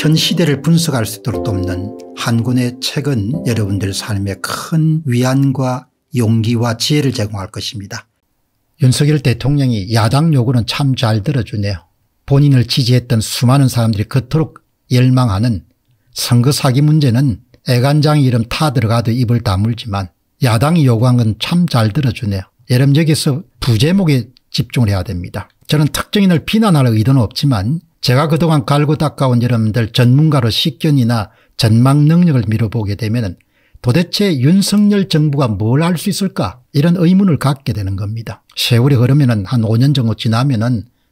현 시대를 분석할 수 있도록 돕는 한 권의 책은 여러분들 삶에 큰 위안과 용기와 지혜를 제공할 것입니다. 윤석열 대통령이 야당 요구는 참 잘 들어주네요. 본인을 지지했던 수많은 사람들이 그토록 열망하는 선거 사기 문제는 애간장 이름 타 들어가도 입을 다물지만 야당이 요구한 건 참 잘 들어주네요. 여러분 여기서 부제목에 집중을 해야 됩니다. 저는 특정인을 비난할 의도는 없지만 제가 그동안 갈고 닦아온 여러분들 전문가로 식견이나 전망 능력을 미뤄보게 되면 도대체 윤석열 정부가 뭘 할 수 있을까 이런 의문을 갖게 되는 겁니다. 세월이 흐르면 한 5년 정도 지나면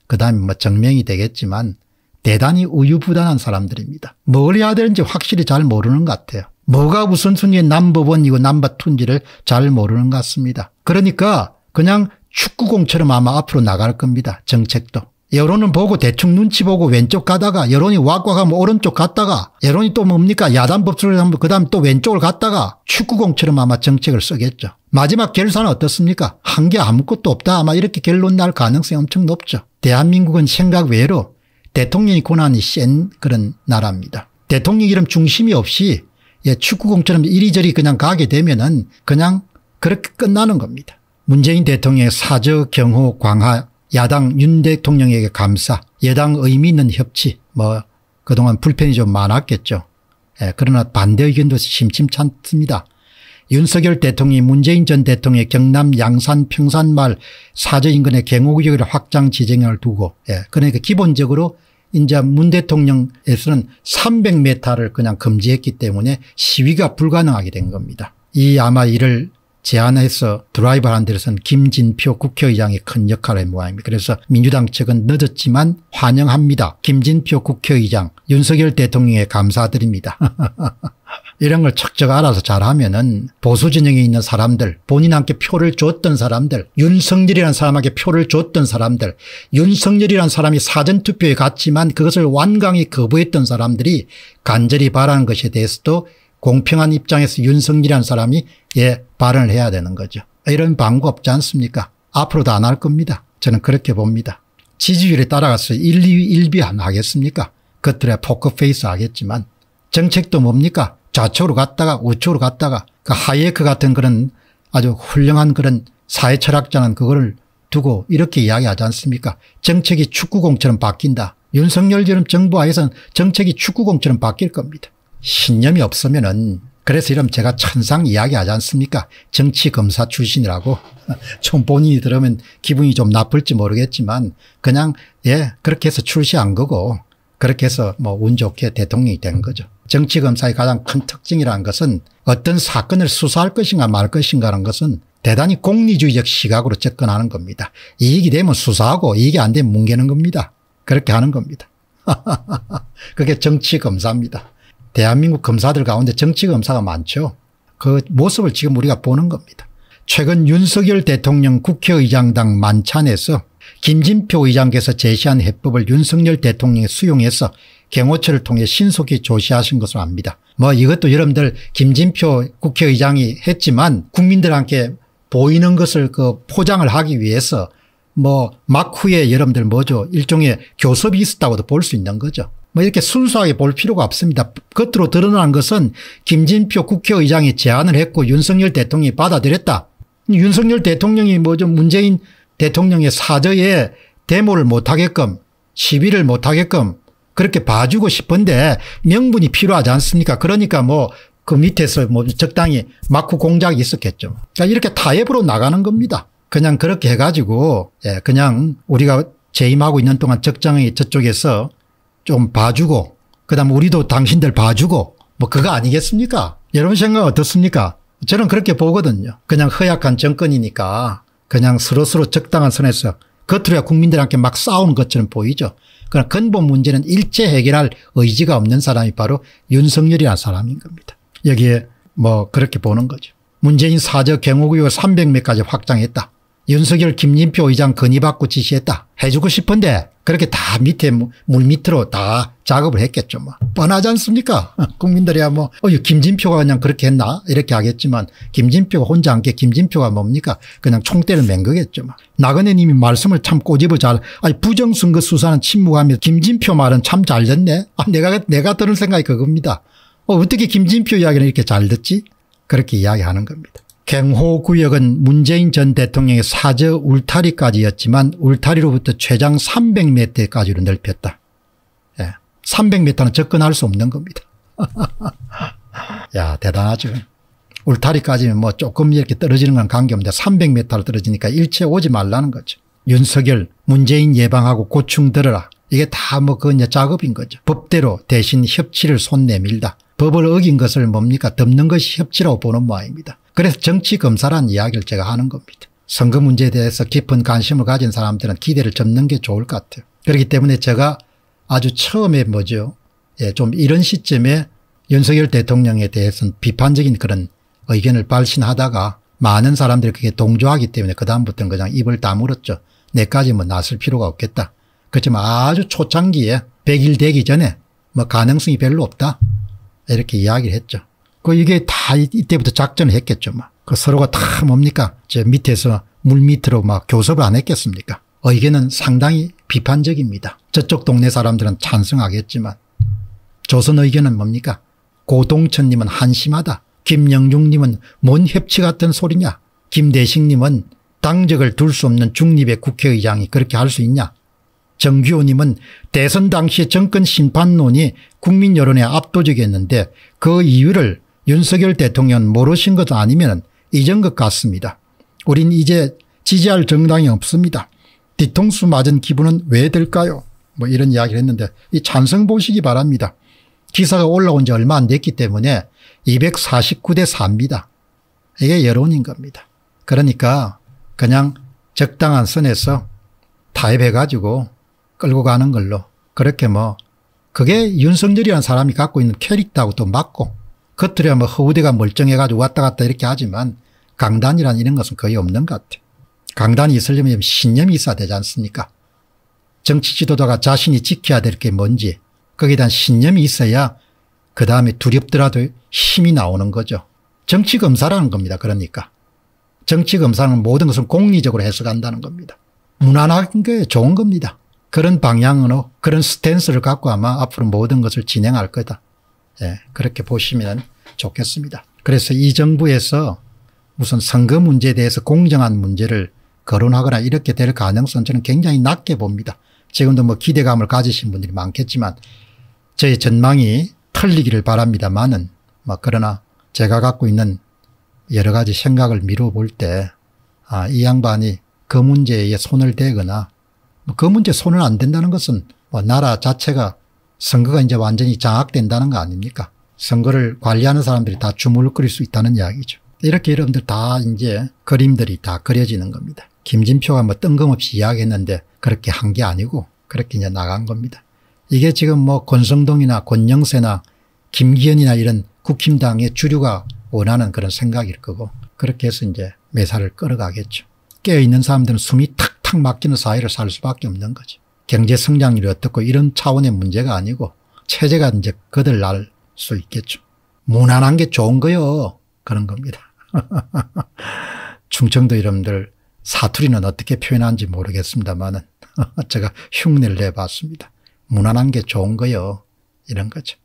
은그 다음에 뭐 증명이 되겠지만 대단히 우유부단한 사람들입니다. 뭘 해야 되는지 확실히 잘 모르는 것 같아요. 뭐가 우선순위에 남버원이고 남버툰지를 잘 모르는 것 같습니다. 그러니까 그냥 축구공처럼 아마 앞으로 나갈 겁니다. 정책도. 여론을 보고 대충 눈치 보고 왼쪽 가다가 여론이 와과 가면 오른쪽 갔다가 여론이 또 뭡니까 야단 법수를 하면 그 다음 또 왼쪽을 갔다가 축구공처럼 아마 정책을 쓰겠죠. 마지막 결산은 어떻습니까 한 게 아무것도 없다 아마 이렇게 결론 날 가능성이 엄청 높죠. 대한민국은 생각 외로 대통령이 권한이 센 그런 나라입니다. 대통령 이름 중심이 없이 예, 축구공처럼 이리저리 그냥 가게 되면은 그냥 그렇게 끝나는 겁니다. 문재인 대통령의 사저 경호 광화 야당 윤 대통령에게 감사 여당 의미 있는 협치 뭐 그동안 불편이 좀 많았겠죠. 예, 그러나 반대 의견도 심심찮습니다. 윤석열 대통령이 문재인 전 대통령의 경남 양산 평산마 사저 인근의 경호구역을 확장 지정을 두고 예, 그러니까 기본적으로 이제 문 대통령에서는 300m를 그냥 금지했기 때문에 시위가 불가능하게 된 겁니다. 이 아마 이를 제안해서 드라이브하는 데서는 김진표 국회의장이 큰 역할을 모양입니다. 그래서 민주당 측은 늦었지만 환영합니다. 김진표 국회의장 윤석열 대통령에 감사드립니다. 이런 걸 척척 알아서 잘하면 은 보수 진영에 있는 사람들 본인한테 표를 줬던 사람들 윤석열이라는 사람에게 표를 줬던 사람들 윤석열이라는 사람이 사전투표에 갔지만 그것을 완강히 거부했던 사람들이 간절히 바라는 것에 대해서도 공평한 입장에서 윤석열이라는 사람이 예, 발언을 해야 되는 거죠. 이런 방법 없지 않습니까? 앞으로도 안 할 겁니다. 저는 그렇게 봅니다. 지지율에 따라가서 1, 2, 1비 안 하겠습니까? 그들의 포커페이스 하겠지만 정책도 뭡니까? 좌초로 갔다가 우초로 갔다가 그 하이에크 같은 그런 아주 훌륭한 그런 사회 철학자는 그거를 두고 이렇게 이야기하지 않습니까? 정책이 축구공처럼 바뀐다. 윤석열처럼 정부 하에서는 정책이 축구공처럼 바뀔 겁니다. 신념이 없으면은 그래서 이러면 제가 천상 이야기하지 않습니까? 정치검사 출신이라고. 좀 본인이 들으면 기분이 좀 나쁠지 모르겠지만 그냥 예 그렇게 해서 출시한 거고 그렇게 해서 뭐 운 좋게 대통령이 된 거죠. 정치검사의 가장 큰 특징이라는 것은 어떤 사건을 수사할 것인가 말 것인가라는 것은 대단히 공리주의적 시각으로 접근하는 겁니다. 이익이 되면 수사하고 이익이 안 되면 뭉개는 겁니다. 그렇게 하는 겁니다. 그게 정치검사입니다. 대한민국 검사들 가운데 정치 검사가 많죠. 그 모습을 지금 우리가 보는 겁니다. 최근 윤석열 대통령 국회의장당 만찬에서 김진표 의장께서 제시한 해법을 윤석열 대통령이 수용해서 경호처를 통해 신속히 조시하신 것으로 압니다. 뭐 이것도 여러분들 김진표 국회의장이 했지만 국민들한테 보이는 것을 그 포장을 하기 위해서 뭐 막후에 여러분들 뭐죠 일종의 교섭이 있었다고도 볼 수 있는 거죠. 뭐 이렇게 순수하게 볼 필요가 없습니다. 겉으로 드러난 것은 김진표 국회의장이 제안을 했고 윤석열 대통령이 받아들였다. 윤석열 대통령이 뭐 좀 문재인 대통령의 사저에 데모를 못하게끔 시위를 못하게끔 그렇게 봐주고 싶은데 명분이 필요하지 않습니까 그러니까 뭐 그 밑에서 뭐 적당히 마쿠 공작이 있었겠죠. 그러니까 이렇게 타협으로 나가는 겁니다. 그냥 그렇게 해가지고 예, 그냥 우리가 재임하고 있는 동안 적정히 저쪽에서 좀 봐주고 그다음 우리도 당신들 봐주고 뭐 그거 아니겠습니까? 여러분 생각 어떻습니까? 저는 그렇게 보거든요. 그냥 허약한 정권이니까 그냥 서로서로 적당한 선에서 겉으로야 국민들한테 막 싸우는 것처럼 보이죠. 그러나 근본 문제는 일체 해결할 의지가 없는 사람이 바로 윤석열이라는 사람인 겁니다. 여기에 뭐 그렇게 보는 거죠. 문재인 사저 경호구역 300명까지 확장했다. 윤석열 김진표 의장 건의받고 지시했다. 해주고 싶은데 그렇게 다 밑에 물 밑으로 다 작업을 했겠죠. 뭐. 뻔하지 않습니까 국민들이야 뭐 어, 김진표가 그냥 그렇게 했나 이렇게 하겠지만 김진표가 혼자 한게 김진표가 뭡니까 그냥 총대를 맨 거겠죠. 뭐. 나그네 님이 말씀을 참 꼬집어 잘 아니 부정선거 수사는 침묵하며 김진표 말은 참잘 됐네. 아, 내가 내가 들은 생각이 그겁니다. 어, 어떻게 김진표 이야기는 이렇게 잘 듣지 그렇게 이야기하는 겁니다. 갱호구역은 문재인 전 대통령의 사저 울타리까지였지만 울타리로부터 최장 300m까지로 넓혔다. 예. 300m는 접근할 수 없는 겁니다. 야 대단하죠. 울타리까지는 뭐 조금 이렇게 떨어지는 건 관계없는데 3 0 0 m 로 떨어지니까 일체 오지 말라는 거죠. 윤석열 문재인 예방하고 고충 들어라. 이게 다 뭐그 이제 작업인 거죠. 법대로 대신 협치를 손 내밀다. 법을 어긴 것을 뭡니까 덮는 것이 협치라고 보는 모양입니다. 그래서 정치검사란 이야기를 제가 하는 겁니다. 선거 문제에 대해서 깊은 관심을 가진 사람들은 기대를 접는 게 좋을 것 같아요. 그렇기 때문에 제가 아주 처음에 뭐죠. 예, 좀 이런 시점에 윤석열 대통령에 대해서는 비판적인 그런 의견을 발신하다가 많은 사람들이 그게 동조하기 때문에 그다음부터는 그냥 입을 다물었죠. 내까지 뭐 나설 필요가 없겠다. 그렇지만 아주 초창기에 100일 되기 전에 뭐 가능성이 별로 없다. 이렇게 이야기를 했죠. 그 이게 다 이때부터 작전을 했겠죠. 막. 뭐. 그 서로가 다 뭡니까? 저 밑에서 물 밑으로 막 교섭을 안 했겠습니까? 의견은 어, 상당히 비판적입니다. 저쪽 동네 사람들은 찬성하겠지만 조선 의견은 뭡니까? 고동천님은 한심하다. 김영중님은 뭔 협치 같은 소리냐. 김대식님은 당적을 둘 수 없는 중립의 국회의장이 그렇게 할 수 있냐. 정규호님은 대선 당시의 정권 심판론이 국민 여론에 압도적이었는데 그 이유를 윤석열 대통령 모르신 것 아니면 잊은 것 같습니다. 우린 이제 지지할 정당이 없습니다. 뒤통수 맞은 기분은 왜 될까요? 뭐 이런 이야기를 했는데 이 찬성 보시기 바랍니다. 기사가 올라온 지 얼마 안 됐기 때문에 249대 4입니다. 이게 여론인 겁니다. 그러니까 그냥 적당한 선에서 타협해가지고 끌고 가는 걸로 그렇게 뭐 그게 윤석열이라는 사람이 갖고 있는 캐릭터하고 또 맞고 겉으로 뭐 허우대가 멀쩡해가지고 왔다 갔다 이렇게 하지만 강단이란 이런 것은 거의 없는 것 같아요. 강단이 있으려면 신념이 있어야 되지 않습니까? 정치 지도자가 자신이 지켜야 될 게 뭔지 거기에 대한 신념이 있어야 그 다음에 두렵더라도 힘이 나오는 거죠. 정치검사라는 겁니다. 그러니까. 정치검사는 모든 것을 공리적으로 해석한다는 겁니다. 무난한 게 좋은 겁니다. 그런 방향으로 그런 스탠스를 갖고 아마 앞으로 모든 것을 진행할 거다. 예, 그렇게 보시면 좋겠습니다. 그래서 이 정부에서 우선 선거 문제에 대해서 공정한 문제를 거론하거나 이렇게 될 가능성 저는 굉장히 낮게 봅니다. 지금도 뭐 기대감을 가지신 분들이 많겠지만 저의 전망이 틀리기를 바랍니다만은 뭐 그러나 제가 갖고 있는 여러 가지 생각을 미루어 볼때 아, 이 양반이 그 문제에 손을 대거나 뭐 그 문제 손을 안 댄다는 것은 뭐 나라 자체가 선거가 이제 완전히 장악된다는 거 아닙니까? 선거를 관리하는 사람들이 다 주물거릴 수 있다는 이야기죠. 이렇게 여러분들 다 이제 그림들이 다 그려지는 겁니다. 김진표가 뭐 뜬금없이 이야기했는데 그렇게 한 게 아니고 그렇게 이제 나간 겁니다. 이게 지금 뭐 권성동이나 권영세나 김기현이나 이런 국힘당의 주류가 원하는 그런 생각일 거고 그렇게 해서 이제 매사를 끌어가겠죠. 깨어있는 사람들은 숨이 탁탁 막히는 사회를 살 수밖에 없는 거죠. 경제 성장률이 어떻고 이런 차원의 문제가 아니고 체제가 이제 거들날 수 있겠죠. 무난한 게 좋은 거요. 그런 겁니다. 충청도 이름들 사투리는 어떻게 표현하는지 모르겠습니다만은 제가 흉내를 내봤습니다. 무난한 게 좋은 거요. 이런 거죠.